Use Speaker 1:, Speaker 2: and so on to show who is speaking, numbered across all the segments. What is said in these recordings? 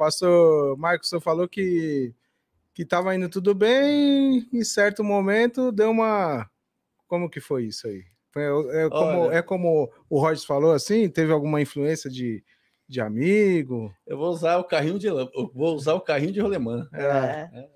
Speaker 1: pastor Marcos, o senhor falou que que estava indo tudo bem, em certo momento deu uma. Como que foi isso aí? Foi, é, é como, Olha, é como o Rogers falou assim? Teve alguma influência de, de amigo? Eu vou usar o carrinho de vou usar o carrinho de rolemã. É. É.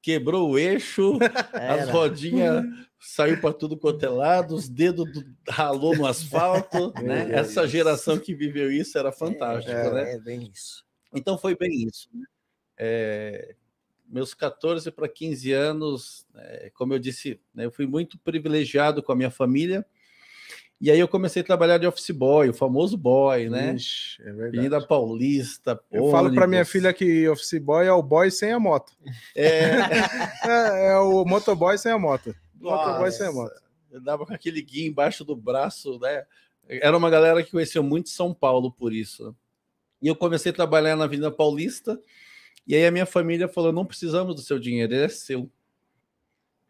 Speaker 1: Quebrou o eixo, Era. as rodinhas saiu para tudo quanto é lado, os dedos do, ralou no asfalto. né? Essa geração que viveu isso era fantástica, é, né? É bem isso. Então foi bem isso. É, meus 14 para 15 anos, é, como eu disse, né, eu fui muito privilegiado com a minha família. E aí eu comecei a trabalhar de office boy, o famoso boy, né? Linda é Paulista. Eu ônibus. falo para minha filha que office boy é o boy sem a moto. É, é, é o motoboy sem a moto. Motoboy sem a moto. Eu dava com aquele guia embaixo do braço, né? Era uma galera que conheceu muito São Paulo por isso. E eu comecei a trabalhar na Avenida Paulista. E aí a minha família falou: não precisamos do seu dinheiro, ele é seu.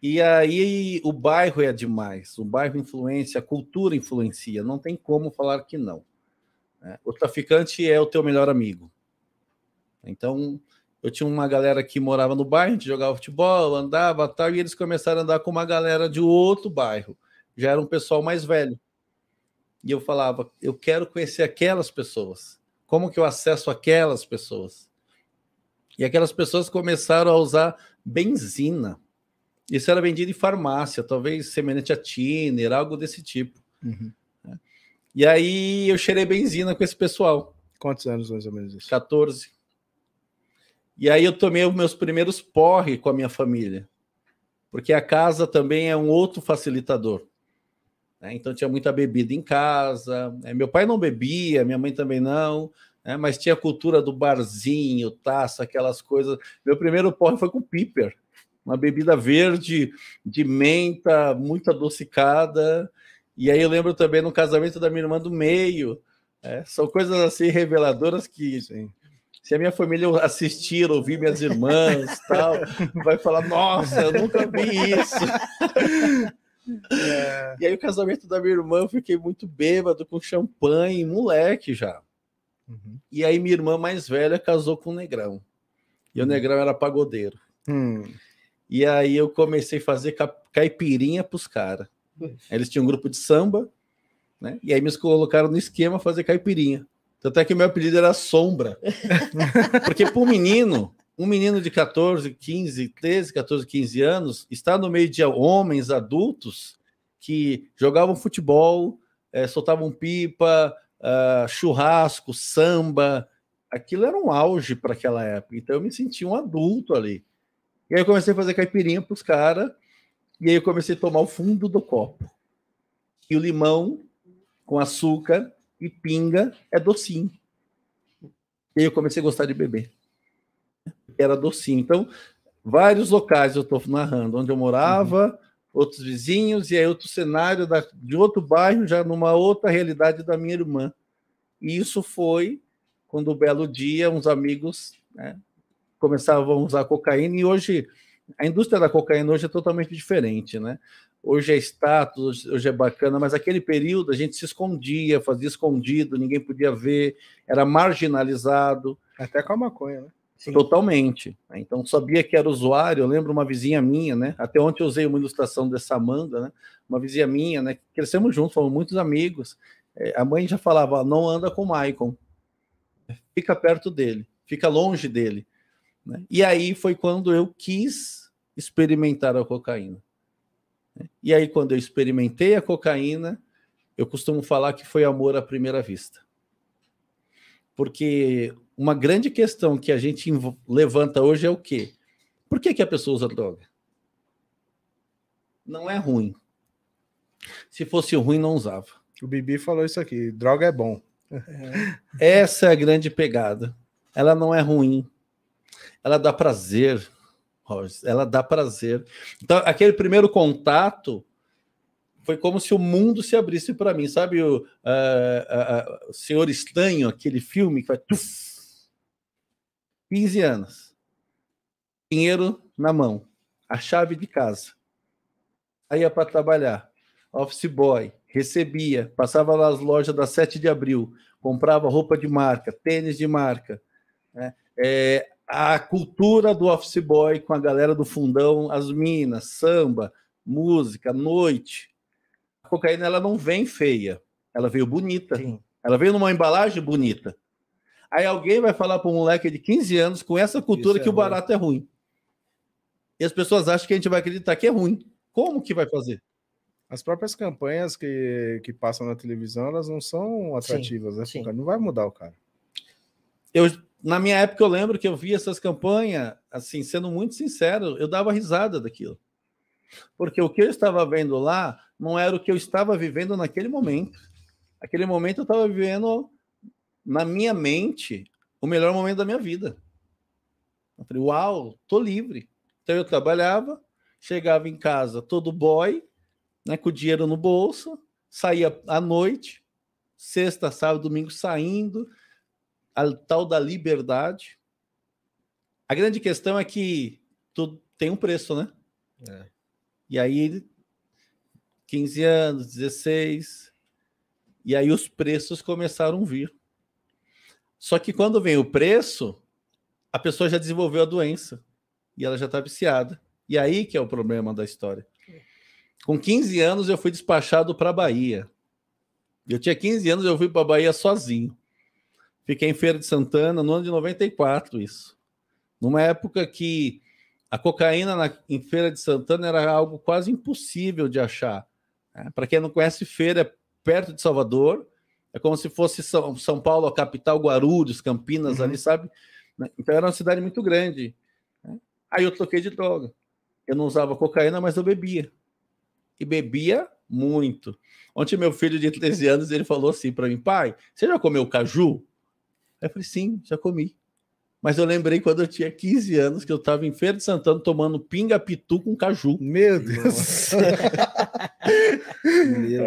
Speaker 1: E aí o bairro é demais, o bairro influencia, a cultura influencia, não tem como falar que não. Né? O traficante é o teu melhor amigo. Então, eu tinha uma galera que morava no bairro, a gente jogava futebol, andava tal, e eles começaram a andar com uma galera de outro bairro. Já era um pessoal mais velho. E eu falava, eu quero conhecer aquelas pessoas. Como que eu acesso aquelas pessoas? E aquelas pessoas começaram a usar benzina. Isso era vendido em farmácia, talvez semelhante a tiner, algo desse tipo. Uhum. E aí eu cheirei benzina com esse pessoal. Quantos anos mais ou menos isso? 14. E aí eu tomei os meus primeiros porre com a minha família. Porque a casa também é um outro facilitador. Né? Então tinha muita bebida em casa. Né? Meu pai não bebia, minha mãe também não. Né? Mas tinha a cultura do barzinho, taça, aquelas coisas. Meu primeiro porre foi com piper, uma bebida verde de menta, muito adocicada. E aí eu lembro também no casamento da minha irmã do meio. É, são coisas assim reveladoras que assim, se a minha família assistir, ouvir minhas irmãs, tal, vai falar: Nossa, eu nunca vi isso. É. E aí o casamento da minha irmã, eu fiquei muito bêbado, com champanhe, moleque já. Uhum. E aí minha irmã mais velha casou com o Negrão. E o uhum. Negrão era pagodeiro. Hum. E aí eu comecei a fazer caipirinha pros caras. Eles tinham um grupo de samba, né? E aí me colocaram no esquema fazer caipirinha. Tanto é que meu apelido era Sombra. Porque pro menino, um menino de 14, 15, 13, 14, 15 anos está no meio de homens adultos que jogavam futebol, é, soltavam pipa, uh, churrasco, samba. Aquilo era um auge para aquela época. Então eu me senti um adulto ali. E aí eu comecei a fazer caipirinha para os caras. E aí eu comecei a tomar o fundo do copo. E o limão com açúcar e pinga é docinho. E aí eu comecei a gostar de beber era docinho. Então, vários locais eu estou narrando, onde eu morava, uhum. outros vizinhos, e aí outro cenário da, de outro bairro, já numa outra realidade da minha irmã. E isso foi quando um belo dia uns amigos né, começavam a usar cocaína, e hoje a indústria da cocaína hoje é totalmente diferente, né? Hoje é status, hoje é bacana, mas aquele período a gente se escondia, fazia escondido, ninguém podia ver, era marginalizado. Até com a maconha, né? Sim. Totalmente. Então, sabia que era usuário. Eu lembro uma vizinha minha, né? Até ontem eu usei uma ilustração dessa Amanda, né? Uma vizinha minha, né? Crescemos juntos, fomos muitos amigos. É, a mãe já falava: não anda com o Maicon, fica perto dele, fica longe dele. Né? E aí foi quando eu quis experimentar a cocaína. Né? E aí, quando eu experimentei a cocaína, eu costumo falar que foi amor à primeira vista. Porque uma grande questão que a gente levanta hoje é o quê? Por que, que a pessoa usa droga? Não é ruim. Se fosse ruim, não usava. O Bibi falou isso aqui: droga é bom. É. Essa é a grande pegada. Ela não é ruim. Ela dá prazer. Ela dá prazer. Então, aquele primeiro contato foi como se o mundo se abrisse para mim, sabe? O, uh, uh, o Senhor Estanho, aquele filme que vai. 15 anos. Dinheiro na mão. A chave de casa. Aí é para trabalhar. Office boy. Recebia. Passava nas lojas da 7 de abril. Comprava roupa de marca, tênis de marca. Né? É, a cultura do office boy com a galera do fundão, as minas, samba, música, noite cocaína ela não vem feia, ela veio bonita. Sim. Ela veio numa embalagem bonita. Aí alguém vai falar para um moleque de 15 anos com essa cultura é que ruim. o barato é ruim. E as pessoas acham que a gente vai acreditar que é ruim. Como que vai fazer? As próprias campanhas que, que passam na televisão, elas não são atrativas, sim, né? Sim. Não vai mudar o cara. Eu, na minha época, eu lembro que eu vi essas campanhas, assim, sendo muito sincero, eu dava risada daquilo. Porque o que eu estava vendo lá não era o que eu estava vivendo naquele momento. Aquele momento eu estava vivendo na minha mente o melhor momento da minha vida. Eu falei, uau, tô livre. Então eu trabalhava, chegava em casa todo boy, né, com o dinheiro no bolso, saía à noite, sexta, sábado, domingo saindo, a tal da liberdade. A grande questão é que tudo tem um preço, né? É. E aí 15 anos, 16. E aí os preços começaram a vir. Só que quando vem o preço, a pessoa já desenvolveu a doença e ela já está viciada. E aí que é o problema da história. Com 15 anos eu fui despachado para Bahia. Eu tinha 15 anos, eu fui para Bahia sozinho. Fiquei em Feira de Santana no ano de 94, isso. Numa época que a cocaína na, em Feira de Santana era algo quase impossível de achar. Né? Para quem não conhece, Feira é perto de Salvador, é como se fosse São, São Paulo, a capital, Guarulhos, Campinas, uhum. ali, sabe? Né? Então era uma cidade muito grande. Né? Aí eu troquei de droga. Eu não usava cocaína, mas eu bebia. E bebia muito. Ontem meu filho de 13 anos, ele falou assim para mim, pai, você já comeu caju? eu falei, sim, já comi. Mas eu lembrei quando eu tinha 15 anos que eu estava em Feira de Santana tomando pinga-pitu com caju. Meu Deus!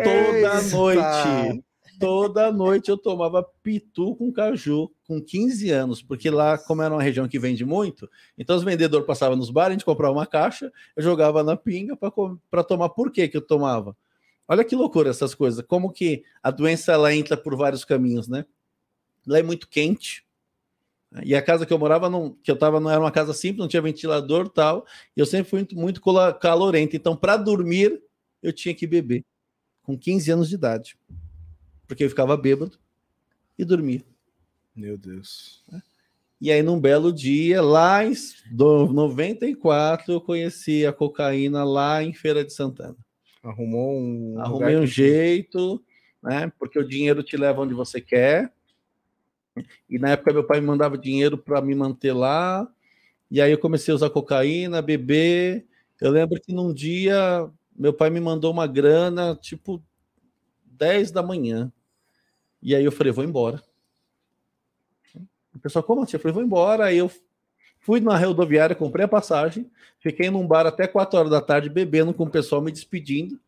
Speaker 1: Toda Eita. noite. Toda noite eu tomava pitu com caju com 15 anos, porque lá, como era uma região que vende muito, então os vendedores passavam nos bares, a gente comprava uma caixa, eu jogava na pinga para tomar. Por que, que eu tomava? Olha que loucura essas coisas. Como que a doença ela entra por vários caminhos, né? Lá é muito quente, e a casa que eu morava, não, que eu tava, não era uma casa simples, não tinha ventilador tal. E eu sempre fui muito, muito calorento. Então, para dormir, eu tinha que beber. Com 15 anos de idade. Porque eu ficava bêbado e dormia. Meu Deus. Né? E aí, num belo dia, lá em 94, eu conheci a cocaína lá em Feira de Santana. Arrumou um. Arrumei um jeito, né? Porque o dinheiro te leva onde você quer e na época meu pai me mandava dinheiro para me manter lá. E aí eu comecei a usar cocaína, beber. Eu lembro que num dia meu pai me mandou uma grana, tipo 10 da manhã. E aí eu falei, vou embora. O pessoal, como assim? Eu falei, vou embora. Aí eu fui na rodoviária, comprei a passagem, fiquei num bar até 4 horas da tarde bebendo com o pessoal me despedindo.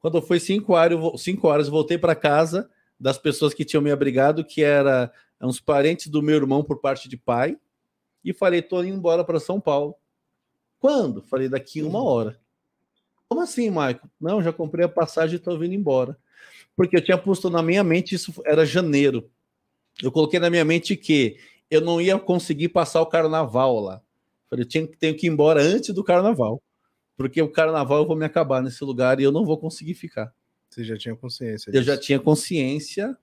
Speaker 1: Quando foi 5 horas, 5 horas voltei para casa das pessoas que tinham me abrigado, que era é uns parentes do meu irmão por parte de pai, e falei, tô indo embora para São Paulo. Quando? Falei, daqui uma uhum. hora. Como assim, Michael Não, já comprei a passagem e tô vindo embora. Porque eu tinha posto na minha mente, isso era janeiro. Eu coloquei na minha mente que eu não ia conseguir passar o carnaval lá. Falei, eu tinha, tenho que ir embora antes do carnaval. Porque o carnaval eu vou me acabar nesse lugar e eu não vou conseguir ficar. Você já tinha consciência disso. Eu já tinha consciência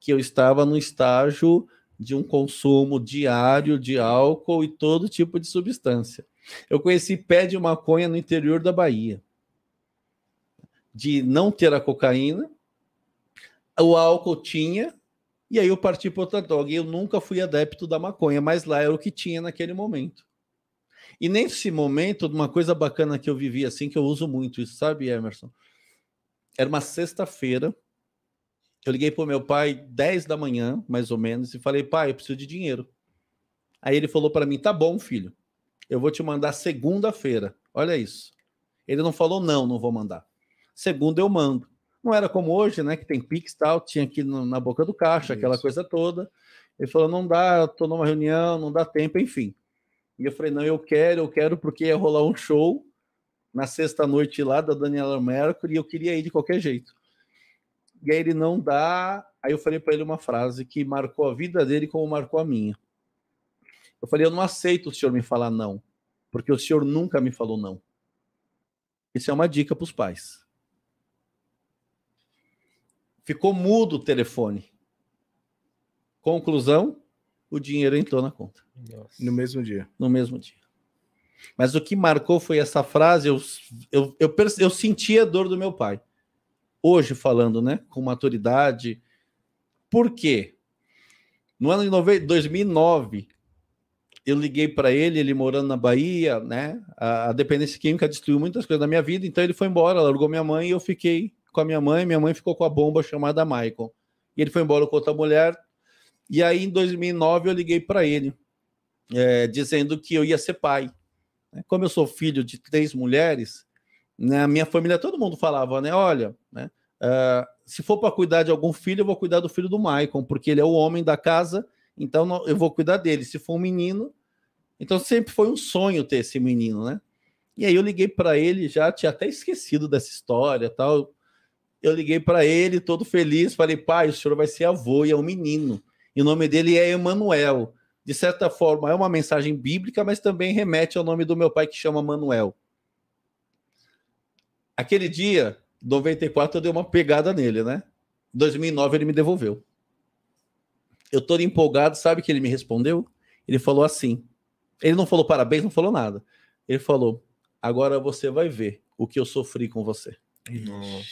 Speaker 1: que eu estava no estágio de um consumo diário de álcool e todo tipo de substância. Eu conheci pé de maconha no interior da Bahia. De não ter a cocaína, o álcool tinha, e aí eu parti para outra droga. E eu nunca fui adepto da maconha, mas lá era o que tinha naquele momento. E nesse momento, uma coisa bacana que eu vivi assim, que eu uso muito isso, sabe, Emerson? Era uma sexta-feira, eu liguei pro meu pai 10 da manhã, mais ou menos, e falei: "Pai, eu preciso de dinheiro". Aí ele falou para mim: "Tá bom, filho. Eu vou te mandar segunda-feira". Olha isso. Ele não falou não, não vou mandar. Segunda eu mando. Não era como hoje, né, que tem Pix tal, tinha aqui na boca do caixa, isso. aquela coisa toda. Ele falou: "Não dá, tô numa reunião, não dá tempo, enfim". E eu falei: "Não, eu quero, eu quero porque ia rolar um show na sexta noite lá da Daniela Mercury e eu queria ir de qualquer jeito". E aí ele não dá. Aí eu falei para ele uma frase que marcou a vida dele como marcou a minha. Eu falei: Eu não aceito o senhor me falar não, porque o senhor nunca me falou não. Isso é uma dica para os pais. Ficou mudo o telefone. Conclusão: o dinheiro entrou na conta. Nossa. No mesmo dia. No mesmo dia. Mas o que marcou foi essa frase. Eu, eu, eu, eu, eu senti a dor do meu pai hoje falando, né, com maturidade. Por quê? No ano de 2009, eu liguei para ele, ele morando na Bahia, né? A, dependência química destruiu muitas coisas da minha vida, então ele foi embora, largou minha mãe e eu fiquei com a minha mãe. Minha mãe ficou com a bomba chamada Michael. E ele foi embora com outra mulher. E aí, em 2009, eu liguei para ele, é, dizendo que eu ia ser pai. Né. Como eu sou filho de três mulheres, na né, minha família todo mundo falava, né? Olha, né? Uh, se for para cuidar de algum filho, eu vou cuidar do filho do Maicon, porque ele é o homem da casa, então eu vou cuidar dele. Se for um menino, então sempre foi um sonho ter esse menino, né? E aí eu liguei para ele, já tinha até esquecido dessa história, tal. Eu liguei para ele, todo feliz, falei: "Pai, o senhor vai ser avô e é um menino. E o nome dele é Emanuel. De certa forma, é uma mensagem bíblica, mas também remete ao nome do meu pai que chama Manuel. Aquele dia, 94, eu dei uma pegada nele, né? 2009 ele me devolveu. Eu todo empolgado, sabe que ele me respondeu? Ele falou assim. Ele não falou parabéns, não falou nada. Ele falou: "Agora você vai ver o que eu sofri com você". Nossa.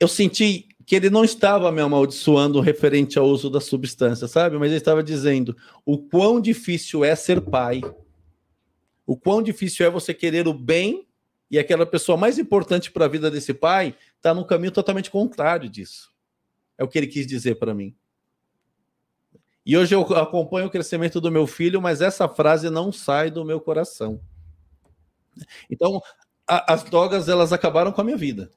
Speaker 1: Eu senti que ele não estava me amaldiçoando referente ao uso da substância, sabe? Mas ele estava dizendo o quão difícil é ser pai o quão difícil é você querer o bem e aquela pessoa mais importante para a vida desse pai está no caminho totalmente contrário disso. É o que ele quis dizer para mim. E hoje eu acompanho o crescimento do meu filho, mas essa frase não sai do meu coração. Então, a, as drogas elas acabaram com a minha vida.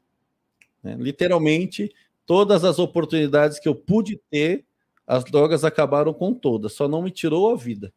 Speaker 1: Né? Literalmente, todas as oportunidades que eu pude ter, as drogas acabaram com todas. Só não me tirou a vida.